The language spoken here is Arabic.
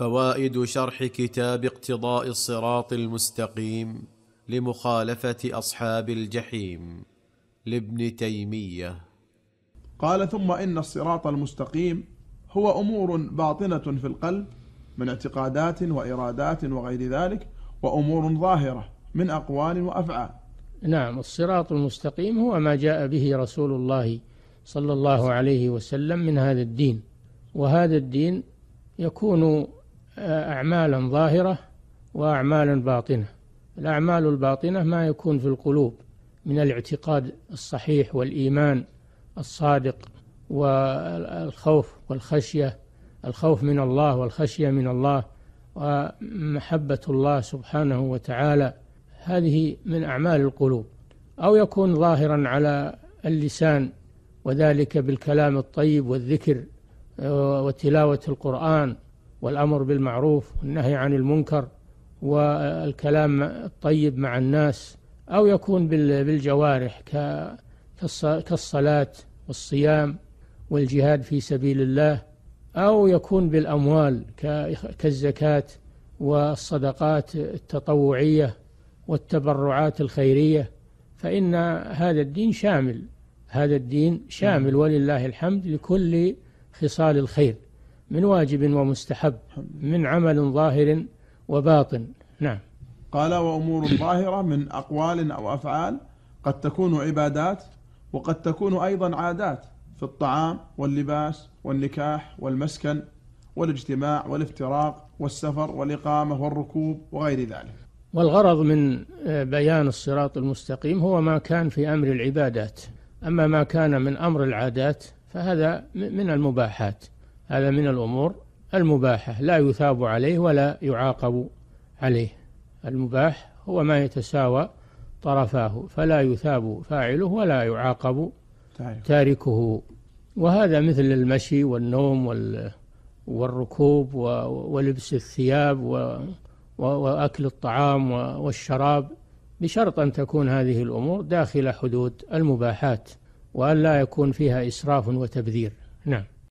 فوائد شرح كتاب اقتضاء الصراط المستقيم لمخالفه اصحاب الجحيم لابن تيميه قال ثم ان الصراط المستقيم هو امور باطنه في القلب من اعتقادات وارادات وغير ذلك وامور ظاهره من اقوال وافعال نعم الصراط المستقيم هو ما جاء به رسول الله صلى الله عليه وسلم من هذا الدين وهذا الدين يكون آه، أعمالا ظاهرة وأعمالا باطنة الأعمال الباطنة ما يكون في القلوب من الاعتقاد الصحيح والإيمان الصادق والخوف والخشية الخوف من الله والخشية من الله ومحبة الله سبحانه وتعالى هذه من أعمال القلوب أو يكون ظاهرا على اللسان وذلك بالكلام الطيب والذكر آه، وتلاوة القرآن والأمر بالمعروف والنهي عن المنكر والكلام الطيب مع الناس أو يكون بالجوارح كالصلاة والصيام والجهاد في سبيل الله أو يكون بالأموال كالزكاة والصدقات التطوعية والتبرعات الخيرية فإن هذا الدين شامل هذا الدين شامل نعم. ولله الحمد لكل خصال الخير من واجب ومستحب من عمل ظاهر وباطن نعم قال وأمور ظاهرة من أقوال أو أفعال قد تكون عبادات وقد تكون أيضا عادات في الطعام واللباس والنكاح والمسكن والاجتماع والافتراق والسفر والإقامة والركوب وغير ذلك والغرض من آه، بيان الصراط المستقيم هو ما كان في أمر العبادات أما ما كان من أمر العادات فهذا من المباحات هذا من الأمور المباحة لا يثاب عليه ولا يعاقب عليه المباح هو ما يتساوى طرفاه فلا يثاب فاعله ولا يعاقب تاركه وهذا مثل المشي والنوم والركوب ولبس الثياب وأكل الطعام والشراب بشرط أن تكون هذه الأمور داخل حدود المباحات وأن لا يكون فيها إسراف وتبذير نعم